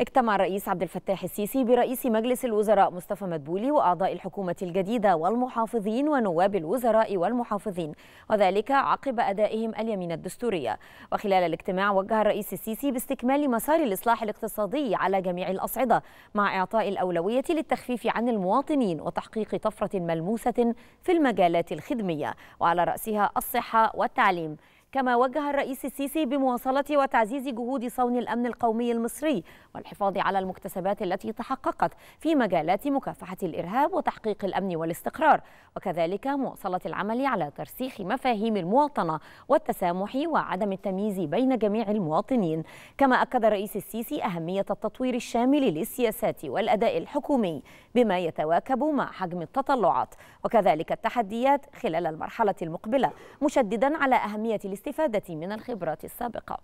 اجتمع الرئيس عبد الفتاح السيسي برئيس مجلس الوزراء مصطفى مدبولي وأعضاء الحكومة الجديدة والمحافظين ونواب الوزراء والمحافظين وذلك عقب أدائهم اليمين الدستورية وخلال الاجتماع وجه الرئيس السيسي باستكمال مسار الإصلاح الاقتصادي على جميع الأصعدة مع إعطاء الأولوية للتخفيف عن المواطنين وتحقيق طفرة ملموسة في المجالات الخدمية وعلى رأسها الصحة والتعليم كما وجه الرئيس السيسي بمواصلة وتعزيز جهود صون الأمن القومي المصري والحفاظ على المكتسبات التي تحققت في مجالات مكافحة الإرهاب وتحقيق الأمن والاستقرار وكذلك مواصلة العمل على ترسيخ مفاهيم المواطنة والتسامح وعدم التمييز بين جميع المواطنين كما أكد الرئيس السيسي أهمية التطوير الشامل للسياسات والأداء الحكومي بما يتواكب مع حجم التطلعات وكذلك التحديات خلال المرحلة المقبلة مشددا على أهمية للاستفادة من الخبرات السابقة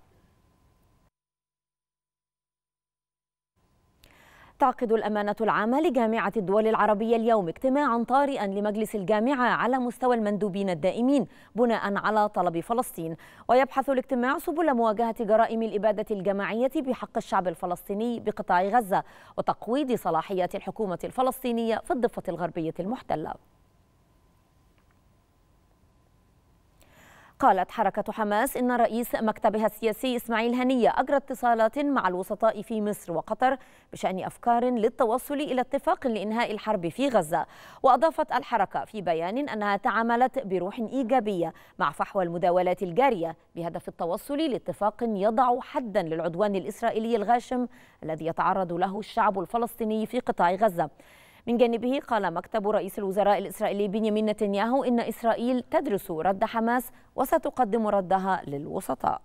تعقد الأمانة العامة لجامعة الدول العربية اليوم اجتماعا طارئا لمجلس الجامعة على مستوى المندوبين الدائمين بناء على طلب فلسطين ويبحث الاجتماع سبل مواجهة جرائم الإبادة الجماعية بحق الشعب الفلسطيني بقطاع غزة وتقويض صلاحيات الحكومة الفلسطينية في الضفة الغربية المحتلة قالت حركة حماس إن رئيس مكتبها السياسي إسماعيل هنية أجرى اتصالات مع الوسطاء في مصر وقطر بشأن أفكار للتوصل إلى اتفاق لإنهاء الحرب في غزة وأضافت الحركة في بيان أنها تعاملت بروح إيجابية مع فحوى المداولات الجارية بهدف التوصل لاتفاق يضع حدا للعدوان الإسرائيلي الغاشم الذي يتعرض له الشعب الفلسطيني في قطاع غزة من جانبه قال مكتب رئيس الوزراء الإسرائيلي بنيامين نتنياهو إن إسرائيل تدرس رد حماس وستقدم ردها للوسطاء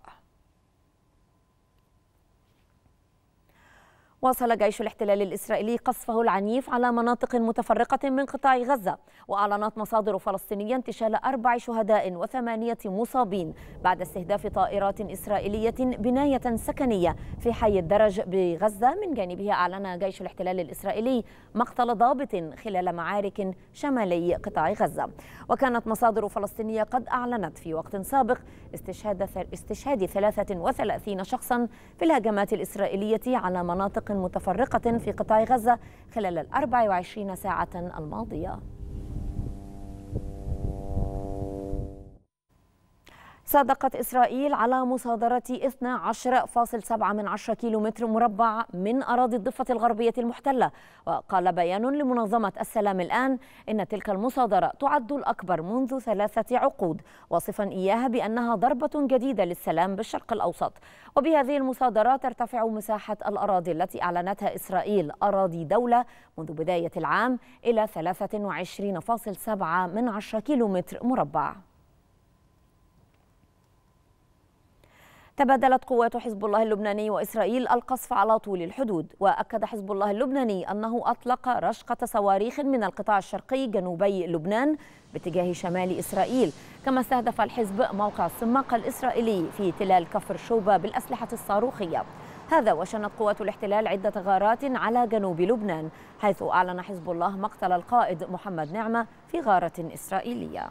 واصل جيش الاحتلال الإسرائيلي قصفه العنيف على مناطق متفرقة من قطاع غزة وأعلنت مصادر فلسطينية انتشال أربع شهداء وثمانية مصابين بعد استهداف طائرات إسرائيلية بناية سكنية في حي الدرج بغزة من جانبه أعلن جيش الاحتلال الإسرائيلي مقتل ضابط خلال معارك شمالي قطاع غزة وكانت مصادر فلسطينية قد أعلنت في وقت سابق استشهاد استشهاد 33 شخصا في الهجمات الإسرائيلية على مناطق متفرقة في قطاع غزة خلال الأربع وعشرين ساعة الماضية صادقت إسرائيل على مصادرة 12.7 من 10 كيلومتر مربع من أراضي الضفة الغربية المحتلة وقال بيان لمنظمة السلام الآن إن تلك المصادرة تعد الأكبر منذ ثلاثة عقود وصفا إياها بأنها ضربة جديدة للسلام بالشرق الأوسط وبهذه المصادرة ترتفع مساحة الأراضي التي أعلنتها إسرائيل أراضي دولة منذ بداية العام إلى 23.7 من 10 كيلومتر مربع تبادلت قوات حزب الله اللبناني وإسرائيل القصف على طول الحدود وأكد حزب الله اللبناني أنه أطلق رشقة صواريخ من القطاع الشرقي جنوبي لبنان باتجاه شمال إسرائيل كما استهدف الحزب موقع السماق الإسرائيلي في تلال كفر شوبة بالأسلحة الصاروخية هذا وشنت قوات الاحتلال عدة غارات على جنوب لبنان حيث أعلن حزب الله مقتل القائد محمد نعمة في غارة إسرائيلية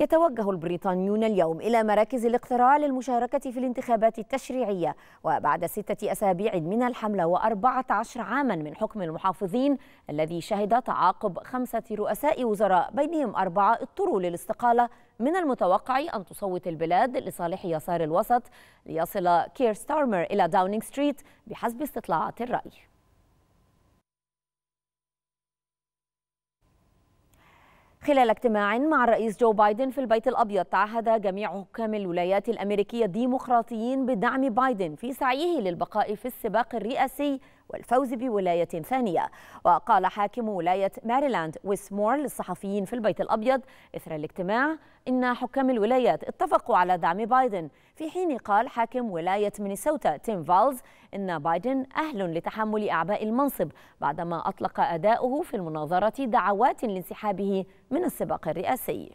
يتوجه البريطانيون اليوم إلى مراكز الاقتراع للمشاركة في الانتخابات التشريعية وبعد ستة أسابيع من الحملة وأربعة عشر عاما من حكم المحافظين الذي شهد تعاقب خمسة رؤساء وزراء بينهم أربعة اضطروا للاستقالة من المتوقع أن تصوت البلاد لصالح يسار الوسط ليصل كير ستارمر إلى داونينغ ستريت بحسب استطلاعات الرأي خلال اجتماع مع الرئيس جو بايدن في البيت الأبيض تعهد جميع حكام الولايات الأمريكية الديمقراطيين بدعم بايدن في سعيه للبقاء في السباق الرئاسي والفوز بولاية ثانية وقال حاكم ولاية ماريلاند ويسمور للصحفيين في البيت الأبيض إثر الاجتماع إن حكام الولايات اتفقوا على دعم بايدن في حين قال حاكم ولاية مينيسوتا تيم فالز إن بايدن أهل لتحمل أعباء المنصب بعدما أطلق أداؤه في المناظرة دعوات لانسحابه من السباق الرئاسي